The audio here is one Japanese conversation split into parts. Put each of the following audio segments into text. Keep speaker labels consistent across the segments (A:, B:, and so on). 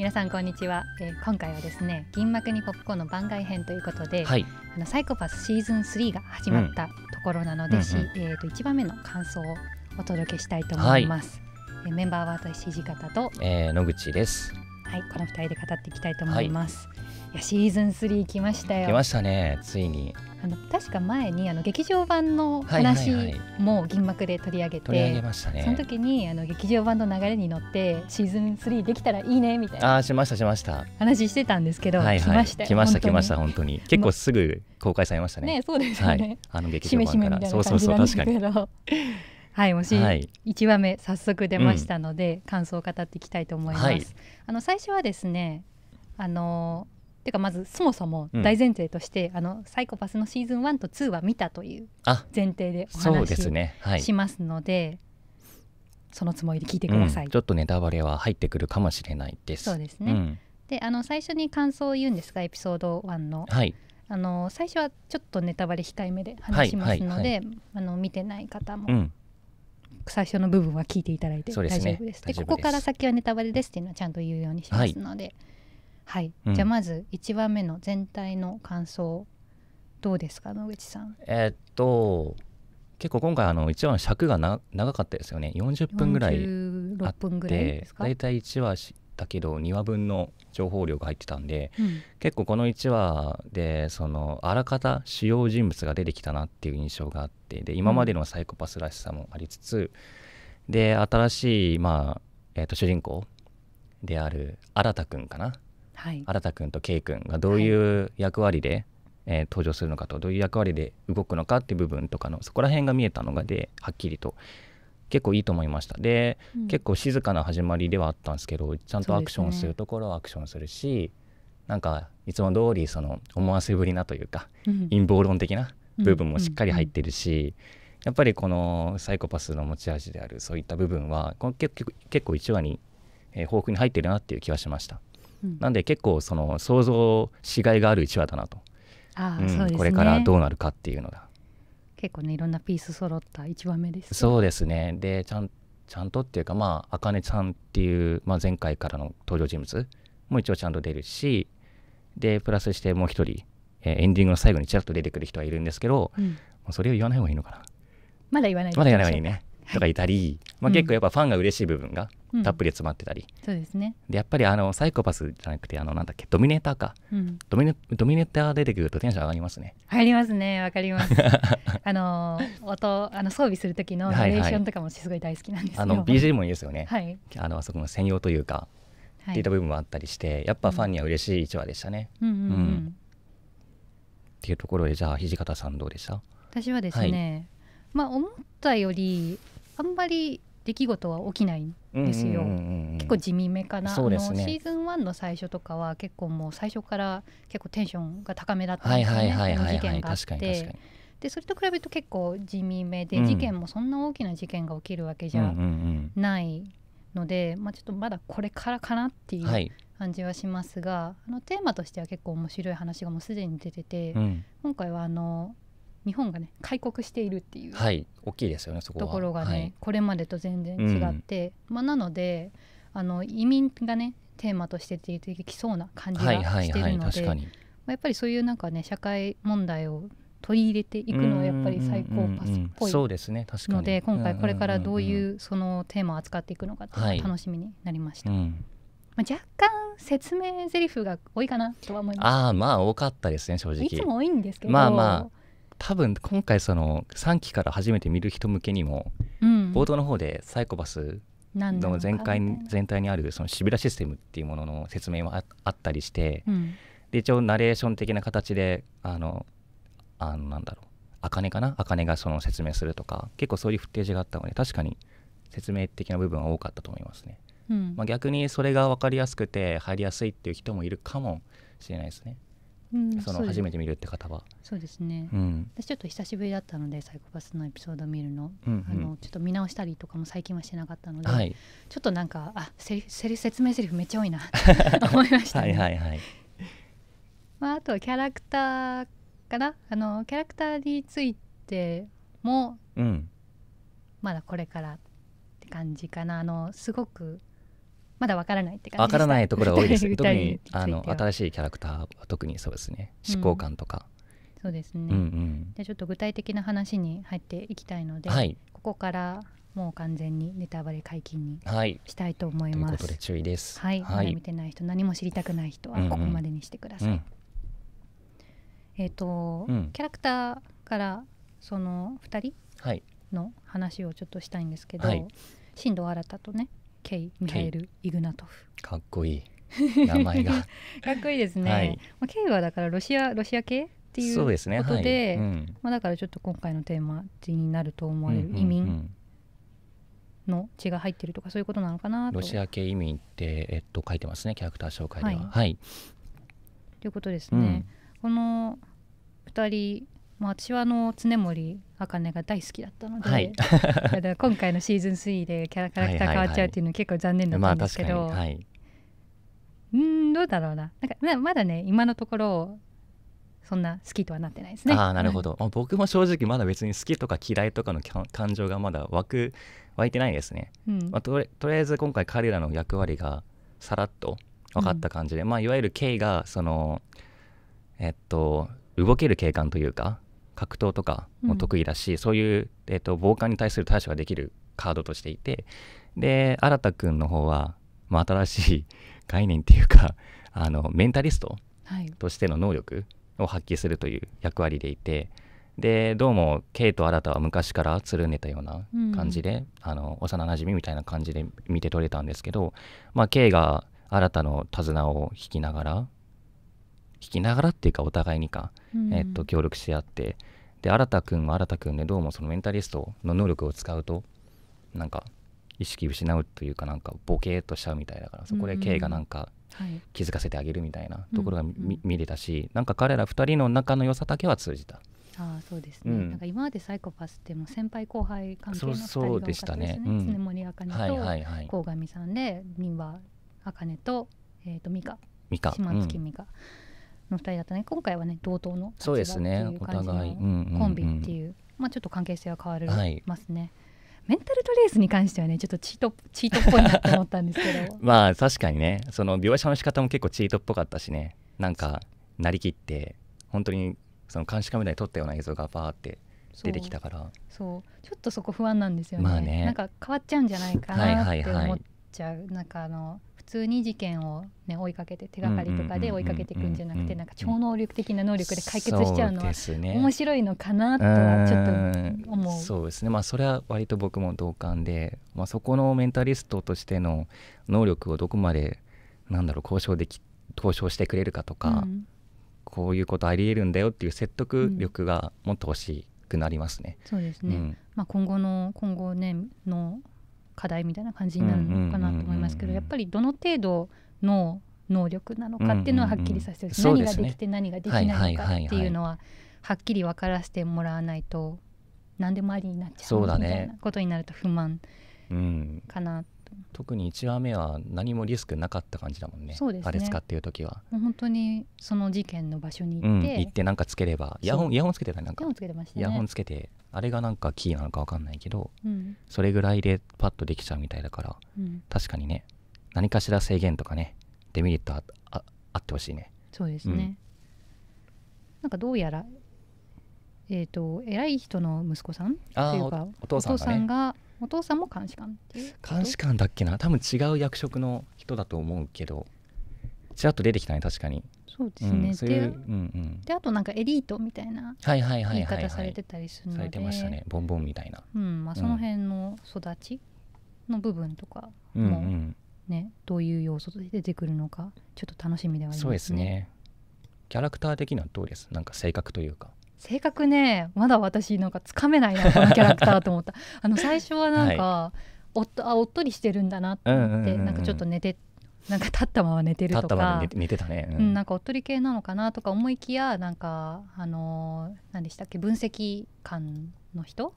A: 皆さんこんにちは、えー、今回はですね銀幕にポップコーンの番外編ということで、はい、あのサイコパスシーズン3が始まったところなので、うしえー、と1番目の感想をお届けしたいと思います、えーメンバーは私土方と、
B: えー、野口です
A: はい、この二人で語っていきたいと思います。はい、いやシーズン3来ましたよ。来まし
B: たね、ついに。
A: あの確か前にあの劇場版の話も銀幕で取り上げて、はいはいはい、ね、その時にあの劇場版の流れに乗ってシーズン3できたらいいねみたいな
B: あしましたしました
A: 話してたんですけど、はいはい、来ました来ました来ました
B: 本当に結構すぐ公開されましたね。ねそうですね、はい、あの劇場版からそうそうそう確かに。
A: はいもし1話目早速出ましたので、感想を語っていきたいと思います、はい、あの最初はですねあのていうかまずそもそも大前提として、うん、あのサイコパスのシーズン1と2は見たという前提でお話し,、ねはい、しますのでそのつもりで聞いてください、うん、ちょっ
B: とネタバレは入ってくるかもしれないですそうですね、うん、
A: であの最初に感想を言うんですがエピソード1の、はい、あの最初はちょっとネタバレ控えめで話しますので、あの見てない方も最初の部分は聞いていただいて大丈夫です。ですね、でここから先はネタバレですっていうのはちゃんと言うようにしますので、はい、はい、じゃあまず1番目の全体の感想どうですか野口さん。
B: えー、っと結構今回あの1番尺が長かったですよね40分ぐらい
A: あって大
B: 体1話だけど2話分の情報量が入ってたんで、うん、結構この1話でそのあらかた主要人物が出てきたなっていう印象があってで今までのサイコパスらしさもありつつ、で新しい、まあえー、と主人公である新くんかな、はい、新くんと K くんがどういう役割で、はいえー、登場するのかとどういう役割で動くのかっていう部分とかのそこら辺が見えたのがではっきりと結構いいと思いましたで、うん、結構静かな始まりではあったんですけどちゃんとアクションするところはアクションするし、ね、なんかいつも通りその思わせぶりなというか、うん、陰謀論的な部分もしっかり入ってるし、やっぱりこのサイコパスの持ち味であるそういった部分はこの結構結構1話に、えー、豊富に入ってるなっていう気はしました。うん、なんで結構その想像しがいがある1話だなと、うん、ね、これからどうなるかっていうのが
A: 結構ねいろんなピース揃った1番目です、ね、そ
B: うですねでちゃんちゃんとっていうかまあ茜ゃんっていう、まあ、前回からの登場人物も一応ちゃんと出るしでプラスしてもう一人、えー、エンディングの最後にちらっと出てくる人はいるんですけど、うん、それを言わない方がいいのかな
A: まだ言わないまだ言わない方がいいね、
B: とかいたり、まあ、結構やっぱファンが嬉しい部分がたっぷり詰まってたり、うん、そうですねでやっぱりあのサイコパスじゃなくてあのなんだっけドミネーターか、うん、ドミネドミネーター出てくるとテンション上がりますね
A: 上がりますねわかります あの音あの装備する時のナレーションとかもすごい大好きなんですよ、はいはい、あの BGM もいいですよね、はい、
B: あのあそこの専用というか、はい、っていった部分もあったりしてやっぱファンには嬉しい一話でしたね、うん、うんうん、っていうところでじゃあ土方さんどうでした私はですね、
A: まあ思ったよりあんまり出来事は起きないんですよ、結構地味めかな、ね、あのシーズン1の最初とかは結構もう最初から結構テンションが高めだったんですよね事件があってでそれと比べると結構地味めで、うん、事件もそんな大きな事件が起きるわけじゃないので、まあ、ちょっとまだこれからかなっていう感じはしますが、あのテーマとしては結構面白い話がもうすでに出てて、うん、今回はあの日本がね開国しているっていう、はい、大きいですよねそこはところがね、はい、これまでと全然違って、うん、まあ、なのであの移民がねテーマとして出てきそうな感じがしてるので、まあ、やっぱりそういうなんかね社会問題を取り入れていくのはやっぱり最高パスっぽいそうですねので今回これからどういうそのテーマを扱っていくのかって楽しみになりました。はいうんまあ、若干説明台詞が多いかなとは思います
B: あまあ多かったですね正直いつも多いんですけどまあまあ多分今回その3期から初めて見る人向けにも、うん、冒頭の方でサイコパス
A: の全体
B: 全体にあるそのシビラシステムっていうものの説明もあったりして、うん、で一応ナレーション的な形であのあのなんだろう茜かな茜がその説明するとか結構そういうフッテージがあったので確かに説明的な部分は多かったと思いますね、うん、まあ、逆にそれが分かりやすくて入りやすいっていう人もいるかもしれないですねその初めて見るって方は
A: そうですね、うん、私ちょっと久しぶりだったのでサイコパスのエピソード見るのうんうん、あのちょっと見直したりとかも最近はしてなかったので、はい、ちょっとなんかあセリセリ説明セリフめっちゃ多いな
B: と 思いました、ね、はいはいはい、
A: まあ、あとキャラクターかなあのキャラクターについても、うん、まだこれからって感じかなあのすごくまだわからないって感じわからないところが多いです 特にあの新
B: しいキャラクターは特にそうですね執行感とか、
A: うん、そうですね、うんうん、じゃあちょっと具体的な話に入っていきたいので、はい、ここからもう完全にネタバレ解禁にしたいと思います、はい、ということで注意ですはい、はい、ま、見てない人何も知りたくない人はここまでにしてください、うんうん、えっ、ー、と、うん、キャラクターからその2人の話をちょっとしたいんですけど、はい、新藤新とね K ミハイル・イグナトフ
B: かっこいい名前が
A: かっこいいですね、はい、まあ、K はだからロシアロシア系っていうことでそうですね、はいうん、まあ、だからちょっと今回のテーマになると思われる移民の血が入ってるとかそういうことなのかなとロシ
B: ア系移民って、えっと、書いてますねキャラクター紹介では。はい、はい、
A: ということですね。うん、この2人まあ、私はあの常森茜が大好きだったので、はい、今回のシーズン3でキャラクター変わっちゃうっていうのは結構残念だったんですけど、はいうんどうだろうななんかまだね今のところそんな好きとはなってないですね。あなるほ
B: ど、僕も正直まだ別に好きとか嫌いとかの感情がまだ湧く湧いてないですね、うんまあと。とりあえず今回彼らの役割がさらっと分かった感じで、うん、まあ、いわゆる K がそのえっと動ける警官というか格闘とかも得意だし、うん、そういう、えーと、防寒に対する対処ができるカードとしていてで新田君の方は、まあ、新しい 概念っていうかあのメンタリストとしての能力を発揮するという役割でいて。でどうもケイと新は昔からつるんでたような感じで、うん、あの幼なじみみたいな感じで見て取れたんですけど、まあ、ケイが新の手綱を引きながら聞きながらっていうかお互いにか、えっと協力し合ってで新田君は新田君でどうもそのメンタリストの能力を使うとなんか意識失うというかなんかボケーとしちゃうみたいだからそこで K がなんか気づかせてあげるみたいなところが、うんうん、見れたしなんか彼ら2人の仲の良さだけは通じた。
A: あそうですね、うん、なんか今までサイコパスっても先輩後輩関係の2人が多かったですね常、ねうん、森茜と鴻上さんで三輪茜と,、えーと、と美香島月美香、の2人だったね今回はね同等の立場っていう感じの
B: コンビってい
A: うまあちょっと関係性は変わりますね。はいメンタルトレースに関してはねちょっとチートチートっぽいなって思ったんですけど
B: まあ確かにねその描写の仕方も結構チートっぽかったしねなんかなりきって本当にその監視カメラで撮ったような映像がバーって出てきたから
A: そうちょっとそこ不安なんですよね,、まあねなんか変わっちゃうんじゃないかなって思っちゃう、はいはいはい、なんかあの普通に事件を、ね、追いかけて手がかりとかで追いかけていくんじゃなくてなんか超能力的な能力で解決しちゃうのは面白いのかなとはちょっと思うそ
B: うですねまあそれは割と僕も同感で、まあ、そこのメンタリストとしての能力をどこまでなんだろう交渉でき交渉してくれるかとか、うん、こういうことありえるんだよっていう説得力がもっと欲しくなりますね。うん、そうですね、うん、
A: まあ、今後の今後、ね、の課題みたいな感じになるのかなと思いますけどやっぱりどの程度の能力なのかっていうのははっきりさせて、うんうん、何ができて何ができないのかっていうのははっきり分からせてもらわないと何でもありになっちゃうみたいなことになると不満かな
B: 特に1話目は何もリスクなかった感じだもんね、ね、あれ使ってる時は
A: 本当にその事件の場所に行って、うん、行っ
B: てなんかつければイヤホンイヤホンつけてたなんか、ね、イヤホンつけてあれがなんかキーなのか分かんないけど、うん、それぐらいでパッとできちゃうみたいだから、うん、確かにね何かしら制限とかねデメリットあああってほしいねそうですね、
A: なんかどうやらえーと、偉い人の息子さんっていうかお父さんが、ね,、お父さんも監視官っていう
B: 監視官だっけな多分違う役職の人だと思うけどちらっと出てきたね確かにそうですね、うん、そういう、うんうん、
A: であとなんかエリートみたいな言い方されてたりするので、はいはい、されてましたねボンボンみたい
B: な、うんまあ、その
A: 辺の育ちの部分とか
B: もね、
A: うんうん、どういう要素で出てくるのかちょっと楽しみ
B: ではありますねそうですねキャラクター的にはどうですなんか性格というか性
A: 格ねまだ私なんかつかめないなこのキャラクターと思った あの最初はなんか、はい、おっとあおっとりしてるんだなってって、うんうん、なんかちょっと寝て なんか立ったまま寝てるとか寝
B: てたね、うん、なん
A: かおっとり系なのかなとか思いきやなんかあのー、何でしたっけ分析官の人に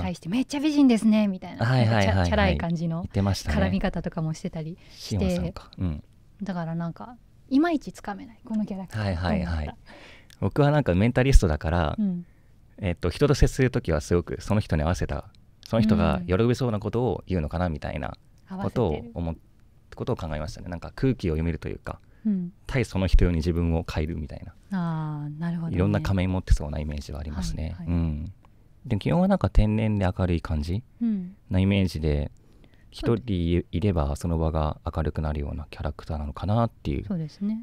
A: 対してめっちゃ美人ですねみたいな、はいはい、チャラい感じの絡み方とかもしてたりして、うん、だからなんかいまいちつかめないこのキャラクターはいはいはい
B: 僕はなんかメンタリストだから、うん、えっと、人と接する時はすごくその人に合わせたその人が喜びそうなことを言うのかなみたいなことを思っことを考えましたねなんか空気を読めるというか、うん、対その人用に自分を変えるみたい
A: なあなるほど、ね、いろんな仮
B: 面持ってそうなイメージはありますね。はいはい、うんで基本はなんか天然で明るい感じなイメージで一、うん、人いればその場が明るくなるようなキャラクターなのかなっていう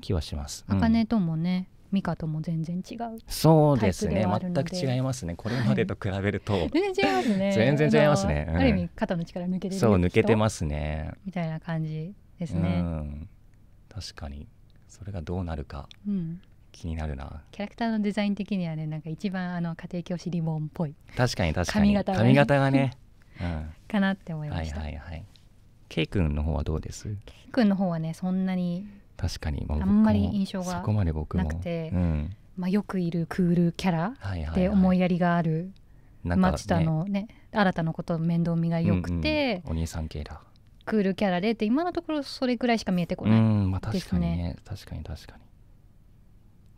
B: 気はします。あか
A: ともねミカとも全然違うそうですね全く違いますねこれま
B: でと比べると、はい、全然違いますね全然違いますね、ある意味肩の力抜けてそう抜けてますね
A: みたいな感じですね、う
B: ん、確かにそれがどうなるか、うん、気になるな
A: キャラクターのデザイン的にはねなんか一番あの家庭教師リボンっぽい
B: 確かに確かに髪型がね髪型がね、うん、かなって思いましたはいはいはい K 君の方はどうです K
A: 君の方はねそんなに
B: 確かに、まあ、あんまり印象がそこまで僕なくて、うん、
A: まあ、よくいるクールキャラで思いやりがある、はいは町田、はい、のね、新たなこと面倒見がよくて、
B: うんうん、お兄さん系だ
A: クールキャラでって今のところそれぐらいしか見えてこない、ね、うんまあ、確かに
B: ね確かに確かに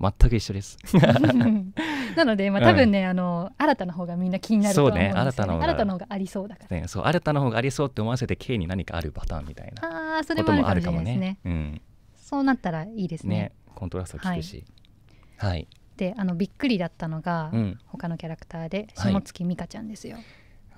B: 全く一緒です
A: なので、まあ、多分ね、うん、あの新たな方がみんな気になると思うんですよ、ね、そうね新たの方が新たな方がありそうだ
B: から、ね、そう新たな方がありそうって思わせて K に何かあるパターンみたいなあそれもあるかもね、ね、うん
A: そうなったらいいですね。ねコントラスト効くし、はい、はい、であのびっくりだったのが、うん、他のキャラクターで下月美香ちゃんですよ。はい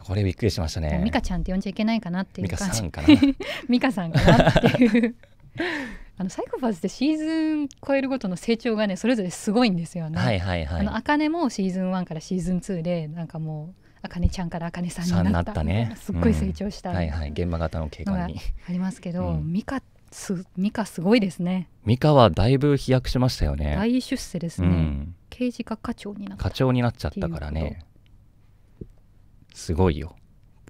B: これびっくりしましたね。ミカ
A: ちゃんって呼んじゃいけないかなっていう感じ。ミカさんかな。ミカさんかなっていう あのサイコパスってシーズン超えるごとの成長がねそれぞれすごいんですよね。はいはいはい。あの茜もシーズン1からシーズン2でなんかもう茜ちゃんから茜さんになったね。すっごい成長した、うん、はいはい現場型の経過にありますけど、うん、ミカってすミカすごいですね
B: ミカはだいぶ飛躍しましたよね大出世ですね、うん、
A: 刑事課課長になった課長になっちゃったからね
B: すごいよ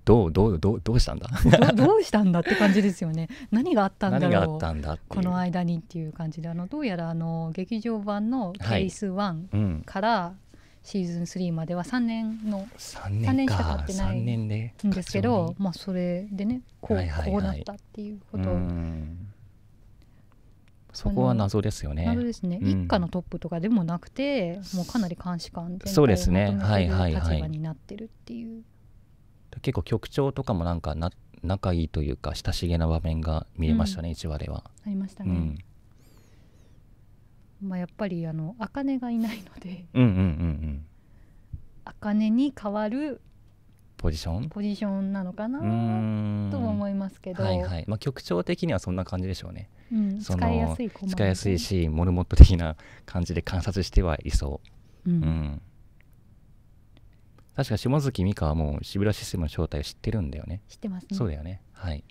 B: どうどうどうどうしたんだ
A: どうしたんだって感じですよね 何があったんだろうこの間にっていう感じであのどうやらあの劇場版のケース1からシーズン3までは3年の 3, 年 ,3 年しか経ってないんですけど、まあ、それでねこう,、こうなったっていう
B: ことそこは謎ですよね。謎ですね、うん、一
A: 家のトップとかでもなくてもうかなり監視官全体を求めている立場になってるっていう。うねはいはい
B: はい、結構局長とかもなんかな仲いいというか親しげな場面が見えましたね、うん、話では。ありましたね。うん
A: まあ、やっぱりあの茜がいないので、
B: うんうんうんうん、
A: 茜に変わるポジションポジションなのかなと
B: も思いますけど、はいはいまあ、局長的にはそんな感じでしょうね。その使いやすい使いやすいしモルモット的な感じで観察してはいそう、うん、うん、確か下月美香はもうシ谷ラシステムの正体を知ってるんだよね知ってますねそうだよねはい、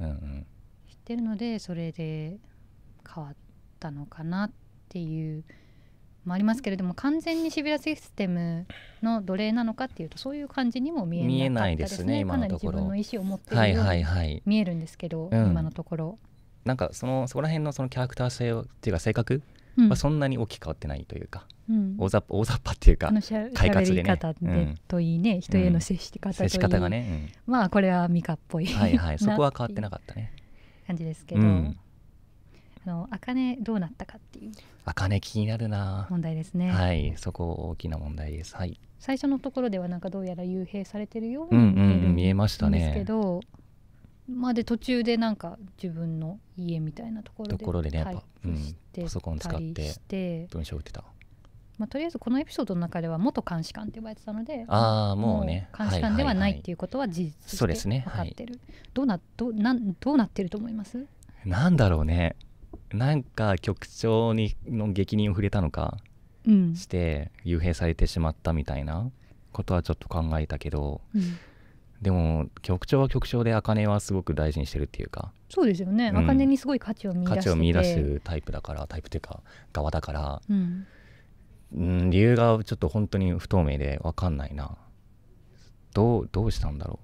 B: うんうん、
A: 知ってるのでそれで変わったのかなっていうもありますけれども完全にシ谷ラシステムの奴隷なのかっていうとそういう感じにも見えない、ね、ですねかなり自分の意思を持っているように見えるんですけど、はいはいはい今のところ、
B: なんかそのそこら辺のそのキャラクター性っていうか性格はそんなに大きく変わってないというか、うん、大雑把大雑把っていうか快活でね方でと
A: いいね、うん、人への接し方といい、接し方がね、まあこれはミカっぽいはいはい そこは変わってなかったね感じですけど、あの茜どうなったかっていう
B: 茜気になるな問題ですねはいそこ大きな問題ですはい
A: 最初のところではなんかどうやら幽閉されてるように見えましたねですけどまで途中でなんか自分の家みたいなところでところでねやっぱ、うん、パソコン使って文章打ってた、まあ、とりあえずこのエピソードの中では元監視官って呼ばれてたのであもう、ね、監視官ではないっていうことは事実として分かってる、どうなどなんどうなってると思います
B: なんだろうねなんか局長にの激任を触れたのかして、幽閉されてしまったみたいなことはちょっと考えたけど、うんでも局長は局長で茜はすごく大事にしてるっていうか
A: そうですよね、うん、茜にすごい価値を見出して価値を見出す
B: タイプだからタイプというか側だから、うん、うん、理由がちょっと本当に不透明で分かんないなどうどうしたんだろ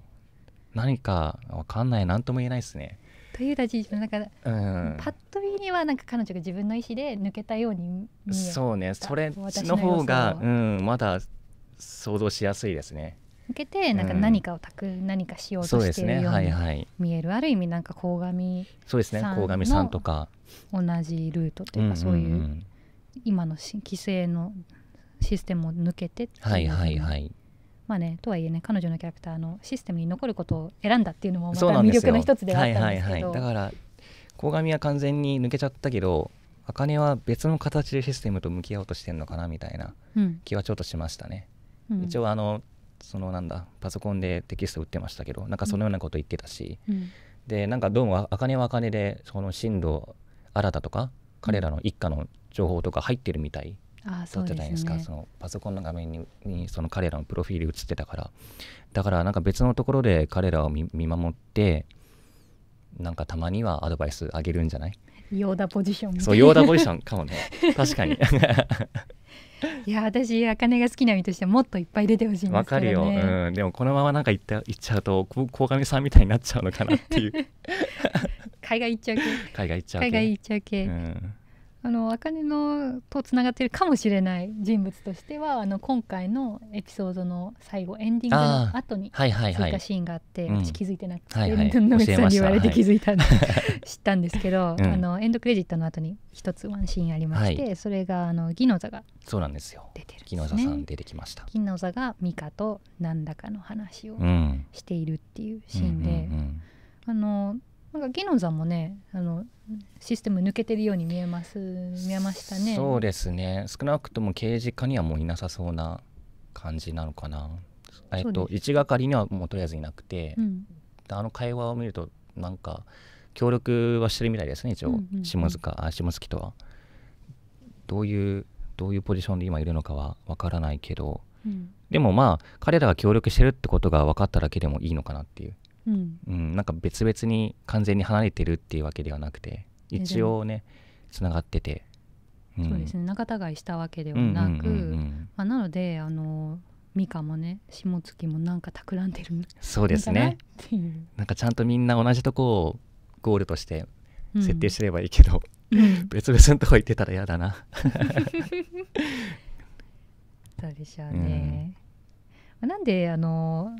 B: う何か分かんない何とも言えないですね
A: という立ち位置の中で、
B: うん、パ
A: ッと見にはなんか彼女が自分の意思で抜けたようにそ
B: うねそれの方がの、うん、まだ想像しやすいですね
A: 向けてなんか何かをたく、うん、何かしようとしているように見える、ねはいはい、ある意味なんか鴻上そうですね鴻上さんとか同じルートというかそういう今の規制のシステムを抜けてはいはいはいまあねとはいえね彼女のキャラクターのシステムに残ることを選んだっていうのもまた魅力の一つではあったんですけど、はいはい、だか
B: ら鴻上は完全に抜けちゃったけど茜は別の形でシステムと向き合おうとしてるのかなみたいな気はちょっとしましたね、うん、一応あのそのなんだパソコンでテキスト打ってましたけどなんかそのようなこと言ってたし、うん、でなんかどうもあかねはあかねでその進路新たとか彼らの一家の情報とか入ってるみたいだっゃないですか、ね、そのパソコンの画面ににその彼らのプロフィール映ってたからだからなんか別のところで彼らを見守ってなんかたまにはアドバイスあげるんじゃない
A: ヨーダポジションそうヨーダポジションかもね確かにいや私あかねが好きな身としてもっといっぱい出てほしいんですけどねわかるよ、
B: うん、でもこのままなんか言って言っちゃうと鴻上さんみたいになっちゃうのかなっていう
A: 海外行っちゃう系
B: 海外行っちゃう系海外行っちゃう系、うん
A: あの茜のとつながってるかもしれない人物としてはあの今回のエピソードの最後エンディングの後に追加シーンがあって、私気づいてなくて、うん、野口さんに言われて気づいたんで、はい、知ったんですけど、うん、あのエンドクレジットの後に一つワンシーンありまして、はい、それがあのギノザが
B: そうなんですよ出てるんです、ね、ギノザさん出てきました
A: ギノザがミカと何らかの話をしているっていうシ
B: ーンで、うんうんうん、
A: あのなんか技能さんもねあのシステム抜けてるように見えます見えましたねそう
B: ですね少なくとも刑事課にはもういなさそうな感じなのかなえっと一係にはもうとりあえずいなくて、うん、あの会話を見るとなんか協力はしてるみたいですね一応、下塚あ下月とはどういうどういうポジションで今いるのかはわからないけど、うん、でもまあ彼らが協力してるってことが分かっただけでもいいのかなっていううん、うん、なんか別々に完全に離れてるっていうわけではなくて一応ねつながってて、うん、そうです
A: ね仲違いしたわけではなく、まあ、なのであのミカもね下月もなんか企んでるそうですね
B: なんかちゃんとみんな同じとこをゴールとして設定すればいいけど、うん、別々のとこ行ってたら嫌だな
A: そうでしょうね、うん、なんであの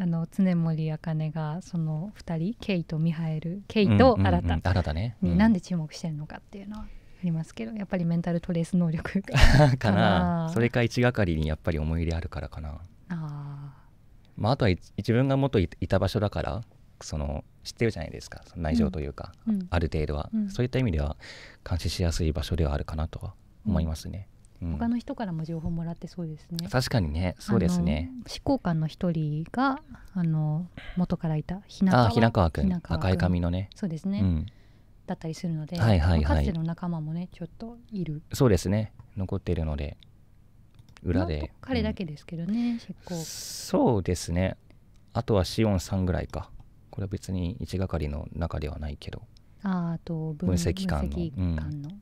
A: あの常森茜がその2人ケイとミハエルケイと新た、うんうん、ね、うん、になんで注目してるのかっていうのはありますけどやっぱりメンタルトレース能力 かなそ
B: れか一係にやっぱり思い入れあるからかなあ,、まあ、あとは自分が元いた場所だからその知ってるじゃないですか内情というか、うん、ある程度は、うん、そういった意味では監視しやすい場所ではあるかなとは思いますね。他
A: の人からも情報もらってそうですね。確かにね、そうですね。執行官の一人があの元からいた日中平川君、赤い髪のね。そうですね。うん、だったりするので、はいはいはい、かつての仲間もね、ちょっといる。
B: そうですね。残っているので、裏で。
A: 彼だけですけどね、うん、執行。
B: そうですね。あとはシオンさんぐらいか。これは別に一係の中ではないけど。
A: ああと分析官の。析官
B: の、うん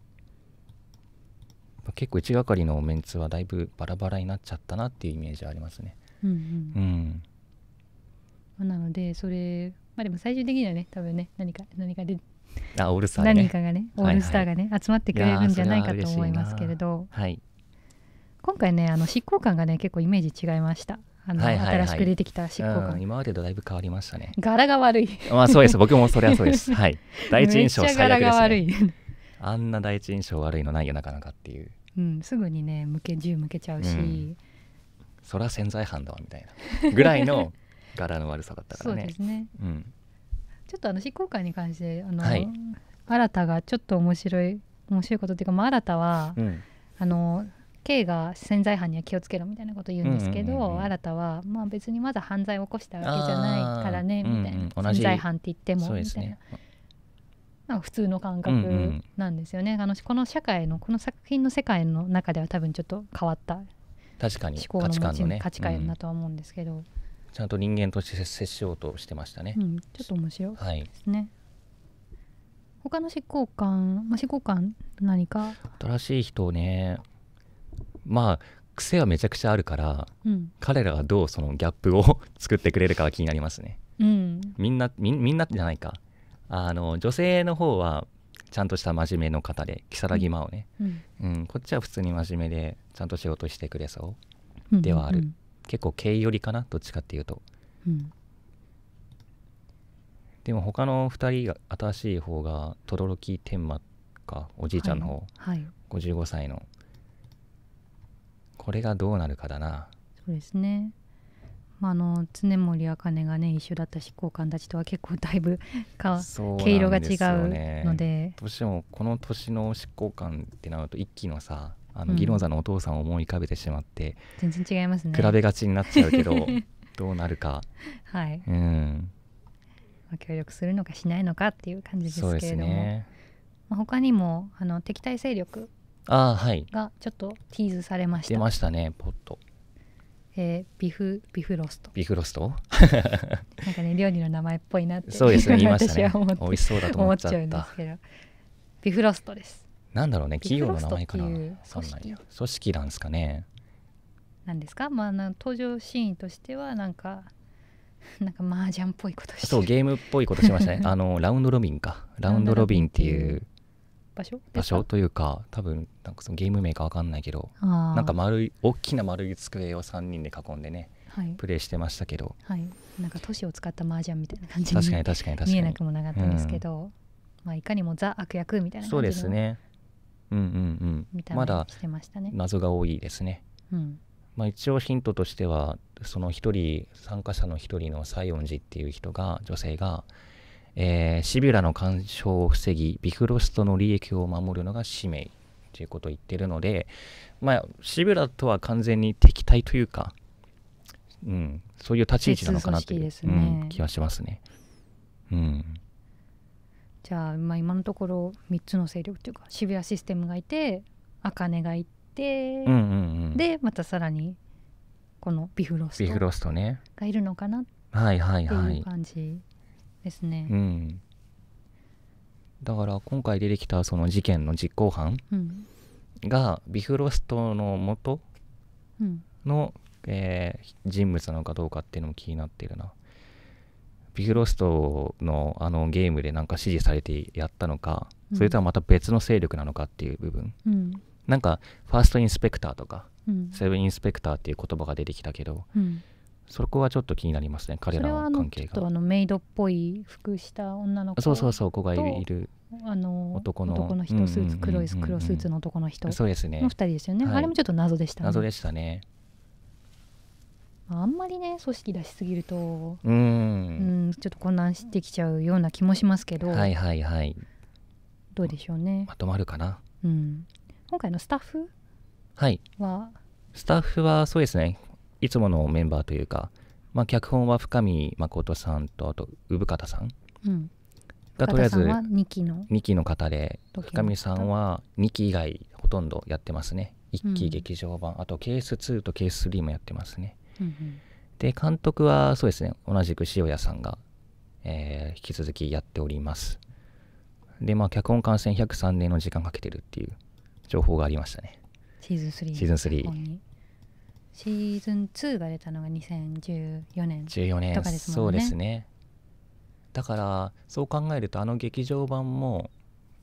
B: 結構1係のメンツはだいぶバラバラになっちゃったなっていうイメージはありますね。うん、うん
A: うん、なのでそれまあでも最終的にはね多分ね何か何かであオールスター、ね、何かがねオールスターがね、はいはい、集まってくれるんじゃないかと思いますけれど、はい、今回ねあの執行官がね結構イメージ違いました。あの、はいはいはい、新しく出てきた執行官、う
B: ん、今までとだいぶ変わりましたね柄が悪
A: いまあそうです僕もそれはそうですはい 第一印象最悪です、ね、柄が悪い
B: あんな第一印象悪いのないよなかなかっていう、
A: うん、すぐにね向け銃向けちゃうし、うん、
B: そりゃ潜在犯だわみたいなぐらいの 柄の悪さだったからねそうですね、うん、
A: ちょっとあの執行官に関してあの、はい、新たがちょっと面白い面白いことっていうか、まあ、新たは、うん、あの K が潜在犯には気をつけろみたいなこと言うんですけど、うんうんうん、新たは、まあ、別にまだ犯罪を起こしたわけじゃないからねみたいな、うんうん、潜在犯って言ってもみたいな、ね、なんか普通の感覚なんですよね、うんうん、あのこの社会のこの作品の世界の中では多分ちょっと変わった
B: 確かに思考の価値観の、ね、価値観だとは思うんですけど、うん、ちゃんと人間として接しようとしてましたね、う
A: ん、ちょっと面白いですね、はい、他の執行官、まあ、執行官何か
B: 新しい人ねまあ癖はめちゃくちゃあるから、うん、彼らがどうそのギャップを 作ってくれるかは気になりますね、うん、みんなみんなじゃないかあの女性の方はちゃんとした真面目の方で如月真央ね、うんうん、こっちは普通に真面目でちゃんと仕事してくれそうではある、うんうん、結構経意寄りかなどっちかっていうと、うん、でも他の2人が新しい方が轟天満かおじいちゃんの方、はいはい、55歳のこれがどうなるかだな
A: そうですねまあ、あの常森茜がね一緒だった執行官たちとは結構だいぶか、ね、毛色が違うので
B: どうしてもこの年の執行官ってなると一気のさあの議論座のお父さんを思い浮かべてしまって、
A: うん、全然違いますね比べがちになっちゃうけど
B: どうなるかはい、うん、
A: 協力するのかしないのかっていう感じですけれども、ねまあ、他にもあの敵対勢力がちょっとティーズされました
B: 出ましたねポッと
A: えー、ビフビフロスト
B: ビフロストな
A: んかね料理の名前っぽいなってそうですね言いましたね 美味しそうだと思っちゃうんですけどビフロストですなんだろうね企業の名前かな組織
B: 組織なんですかね
A: なんですかまあ登場シーンとしてはなんか なんか麻雀っぽい
B: ことしてそうゲームっぽいことしましたねあのラウンドロビンかラウンドロビンっていう
A: 場所場所
B: というか多分なんかそのゲーム名か分かんないけどなんか丸い大きな丸い机を3人で囲んでね、はい、プレイしてましたけど、
A: はい、なんか都市を使った麻雀みたいな感じに確かに確かに確かに見えなくもなかったんですけど、うん、まあ、いかにもザ悪役みたいな感じのそうですね
B: うんうんうん、まだ謎が多いですね、うんまあ、一応ヒントとしてはその一人参加者の一人の西園寺っていう人が女性がえー、シビラの干渉を防ぎ、ビフロストの利益を守るのが使命ということを言ってるので、まあ、シビラとは完全に敵対というか、うん、そういう立ち位置なのかなという、ねうん、気はしますね。うん、
A: じゃあ、まあ、今のところ3つの勢力というか渋谷システムがいて茜がいて、うんうんうん、でまたさらにこのビフロストがいるのかなっていう感じ。はいはいはいですね、う
B: ん、だから今回出てきたその事件の実行犯がビフロストの元の、うん、えー、人物なのかどうかっていうのも気になってるなビフロストのあのゲームでなんか指示されてやったのか、それとはまた別の勢力なのかっていう部分、うん、なんかファーストインスペクターとか、セブンインスペクターっていう言葉が出てきたけど、うんそこはちょっと気になりますね彼らの関係が
A: あのメイドっぽい服した女の子そうそうそう子がいるあの男の男の人スーツ黒い黒スーツの男の人そうですねの2人ですよね、はい、あれもちょっと謎でしたね謎でしたねあんまりね組織出しすぎるとうんちょっと混乱してきちゃうような気もしますけどはいはいはいどうでしょうねま
B: とまるかな
A: うん今回のスタッフ
B: はいはスタッフはそうですねいつものメンバーというか、まあ、脚本は深見誠さんとあと生方さん、うん、がとりあえず2期の ,2 期の方で深見さんは2期以外ほとんどやってますね1期劇場版、うん、あとケース2とケース3もやってますね、うんうん、で監督はそうですね同じく塩谷さんが、えー、引き続きやっておりますでまあ脚本完成103年の時間かけてるっていう情報がありましたね
A: シーズン3シーズン3シーズン2が出たのが2014年とかですもんね。そうですね
B: だからそう考えるとあの劇場版も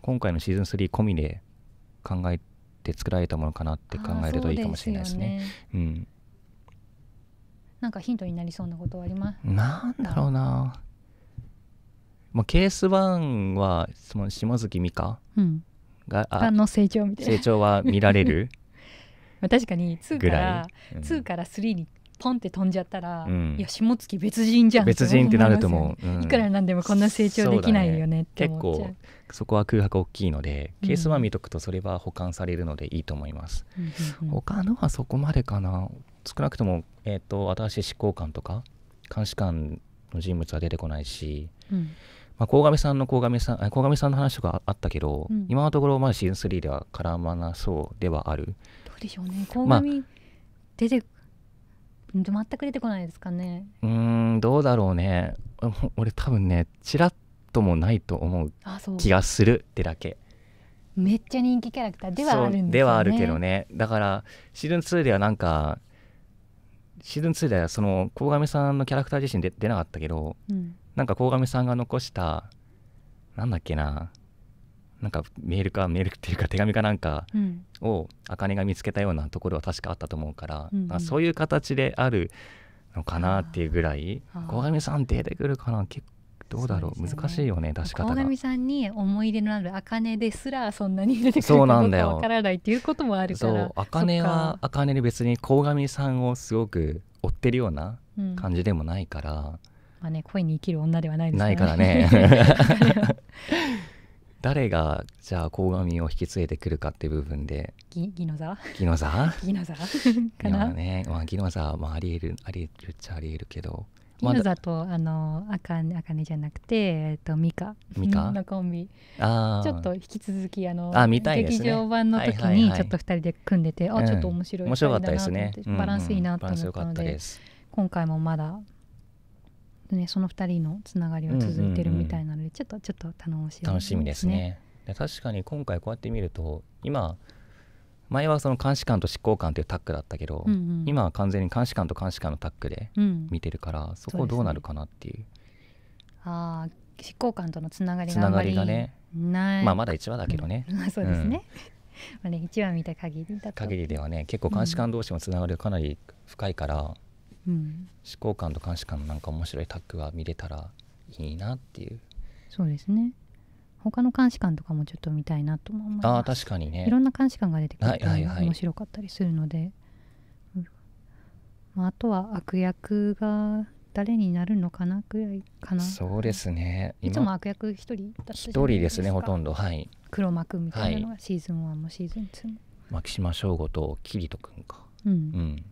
B: 今回のシーズン3込みで考えて作られたものかなって考えるといいかもしれないですね。うすねうん、
A: なんかヒントになりそうなことはありますなんだろう
B: な、まあ、ケース1はその島月美香が、うん、あ成長みたいな成長は見られる
A: まあ、確かに2から2から3にポンって飛んじゃったら、うん、いや下月別人じゃん別人ってなるともう、うん、いくらなんでもこんな成長できないよねって思っちゃう、ね、結
B: 構そこは空白大きいので、うん、ケースは見とくとそれは保管されるのでいいと思います、うん、他のはそこまでかな少なくとも、えーと、と新しい執行官とか監視官の人物は出てこないし、まあ、鴻上さんの鴻上さん上さんの話とかあったけど、うん、今のところまあシーズン3では絡まなそうではあるど
A: うでしょうね鴻上、まあ、出て全く出てこないですかね
B: うんどうだろうね 俺多分ねちらっともないと思う気がするってだけ
A: めっちゃ人気キャラクターではあるんですよねではあるけど
B: ねだからシーズン2ではなんかシーズン2ではその鴻上さんのキャラクター自身で出なかったけど、うん、なんか鴻上さんが残したなんだっけななんかメールかメールっていうか手紙かなんかを茜が見つけたようなところは確かあったと思うから、うんうん、そういう形であるのかなっていうぐらい鴻上さん出てくるかな結構どうだろう、ね、難しいよね出し方が鴻
A: 上さんに思い出のある茜ですらそんなに出てくるかどかわからないっていうこともあるから茜は
B: 茜で別に鴻上さんをすごく追ってるような感じでもないから、うん
A: まあね恋に生きる女ではないですから、ね、ないからね
B: 誰がじゃあ鴻上を引き継いでくるかっていう部分でぎノザギノザギ
A: ノザ かな
B: ね、まあ、ギノザまあありえるありえるっちゃありえるけどギノザ
A: と、まあ、のあかん、あかねじゃなくて、えっと、ミカミカのコンビああ。ちょっと引き続きあのあ見たい、ね、劇場版の時にちょっと二人で組んでて、あちょっと面白い、うん、面白かったですねバランスいいなと思ったので、うんうん、今回もまだね、その2人のつながりは続いてるみたいなので、ちょっとちょっと楽しね、楽しみですね
B: で確かに今回こうやって見ると今前はその監視官と執行官というタッグだったけど、うんうん、今は完全に監視官と監視官のタッグで見てるから、うん、そこどうなるかなっていう。うね、
A: ああ執行官とのつながりがつながりがねないまあまだ1
B: 話だけどね。うん、そうですね。
A: うん、まあね1話見た限りだと。限りで
B: はね結構監視官同士のつながりがかなり深いから、うん、思考感と監視感のなんか面白いタッグが見れたらいいなっていう
A: そうですね他の監視官とかもちょっと見たいなと思いまあ確かにねいろんな監視官が出てくるはいはい、面白かったりするので、うん、まあ、あとは悪役が誰になるのかなくらいかな
B: そうですねいつも
A: 悪役一人だった
B: 一人ですねほとんどはい
A: 黒幕みたいなのがシーズン1もシーズン2も、は
B: い、牧島省吾と桐リ君かうん、うん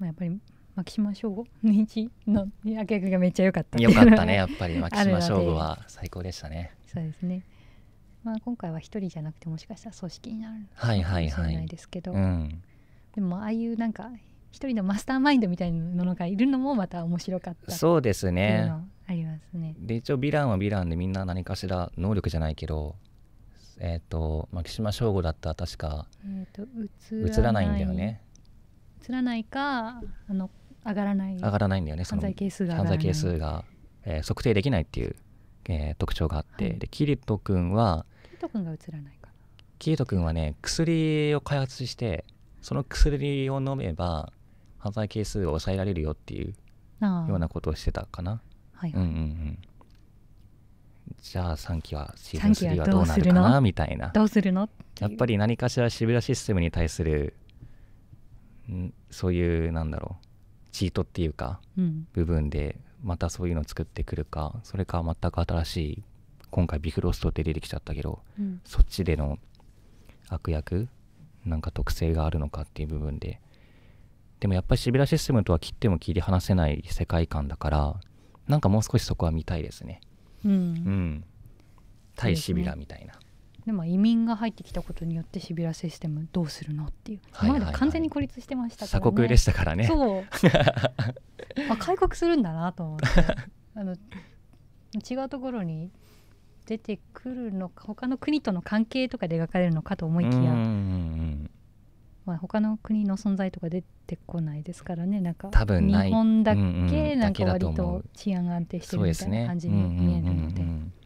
A: まあ、やっぱり牧島省吾日の明けがめっちゃ良かった良かったねやっぱり 牧島省吾は最高でしたねそうですねまあ今回は一人じゃなくてもしかしたら組織になるかもしれないですけど、はいはいでもああいうなんか一人のマスターマインドみたいなものがいるのもまた面白かったそ
B: うですね
A: ありますね
B: で一応ヴィランはヴィランでみんな何かしら能力じゃないけどえっ、ー、と牧島省吾だったら確か、
A: えと、映らないんだよね映らないかあの上がらない上がらないんだよね犯罪係数が犯罪係数
B: が、えー、測定できないっていう、えー、特徴があって、はい、でキリト君は
A: キリト君が映らないかな
B: キリト君はね薬を開発してその薬を飲めば犯罪係数を抑えられるよっていうようなことをしてたかな。はい、うんうんうんじゃあ3期はシーズン3はどうなるかなみたいなどうするのやっぱり何かしら渋谷システムに対するそういうなんだろうチートっていうか、うん、部分でまたそういうのを作ってくるかそれか全く新しい今回ビフロストって出てきちゃったけど、うん、そっちでの悪役なんか特性があるのかっていう部分ででもやっぱりシビラシステムとは切っても切り離せない世界観だからなんかもう少しそこは見たいですね。うん、うん、
A: 対シビラみたいな。でも移民が入ってきたことによってシビラシステムどうするのっていう、はいはい、まで完全に孤立してましたから、ね、鎖国でしたからねそう あ開国するんだなと思って あの違うところに出てくるのか他の国との関係とかで描かれるのかと思いきや、まあ、他の国の存在とか出てこないですからねなんか多分日本だけなんか割と治安が安定してるみたいな感じに見えるの
B: で。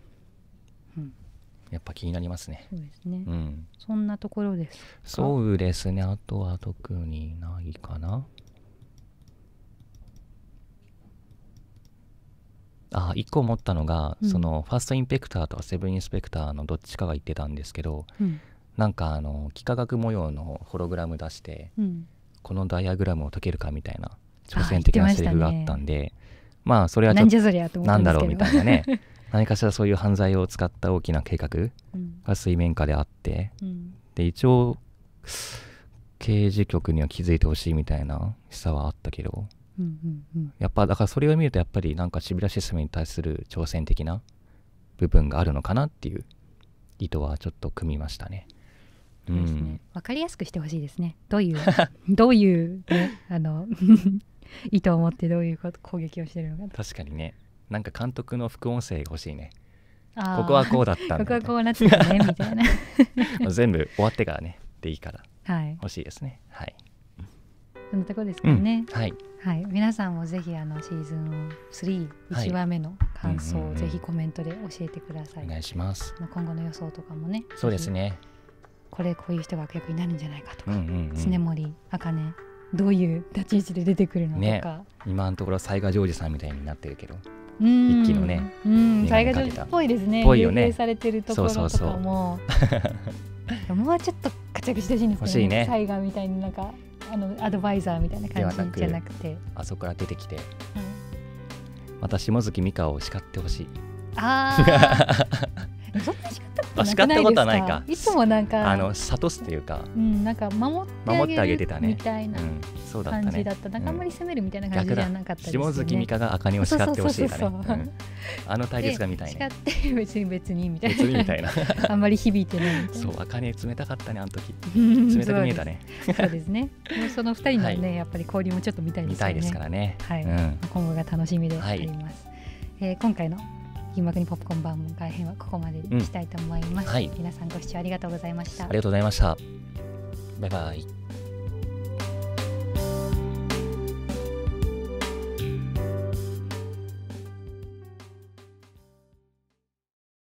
B: やっぱ気になりますね。そうです
A: ね。うん。そんなところです
B: そうですね。あとは特にないかな。あ1個思ったのが、うん、そのファーストインペクターとかセブンインスペクターのどっちかが言ってたんですけど、うん、なんかあの幾何学模様のホログラム出して、うん、このダイアグラムを解けるかみたいな挑戦的なセリフがあったんでまあそれはちょっとなんだろうみたいなね 何かしらそういう犯罪を使った大きな計画が水面下であって、うん、で一応刑事局には気づいてほしいみたいな示唆はあったけど、うんうんうん、やっぱだからそれを見るとやっぱりなんかシビラシステムに対する挑戦的な部分があるのかなっていう意図はちょっと組みましたね。うね、うん、
A: 分かりやすくしてほしいですねどういうどういう、ね、あの 意図を持ってどういう攻撃をしてるの
B: か確かにねなんか監督の副音声欲しいねここはこうだったんだ、ここはこうなってたねみたいな 全部終わってからねでいいから欲しいですねはい、
A: そんなとこですかね、うん、はい、はい、皆さんもぜひあのシーズン31話目の感想をぜひコメントで教えてください、お願いします今後の予想とかもねそうですねこれこういう人が悪役になるんじゃないか
B: とか、うんうんうん、常
A: 森茜どういう立ち位置で出てくるのとか、ね、
B: 今のところ西害ジョージさんみたいになってるけど一気のね、
A: うん、大河っぽいですね。ぽいよね。されてるところとかも、もうちょっと活躍してほしいんですけど、ね、欲しいね。大河みたいになんかあのアドバイザーみたいな感じじゃなくて、
B: あそこから出てきて、はい、また下月美香を叱ってほしい。ああ。そんな叱ったことったないか。いつもなんかあの諭すというか、
A: うん、なんか守ってあげてたねみたいな。うん
B: 感じだった、ね、なんかあんま
A: り攻めるみたいな感じじゃなかったですね、ね、下月美香が茜を叱ってほしいから、あの対決が見たいね叱って別に別にみたいなみたいな あんまり響いてないそ
B: う茜冷たかったねあの時冷たく見えたねそうです
A: ねもうその二人のね、はい、やっぱり交流もちょっと見たいですね見たいですからねはい、うん、今後が楽しみであります、はい、えー、今回の銀幕にポップコーン番外編はここまでにしたいと思います、うんはい、皆さんご視聴ありがとうございましたあり
B: がとうございましたバイバイ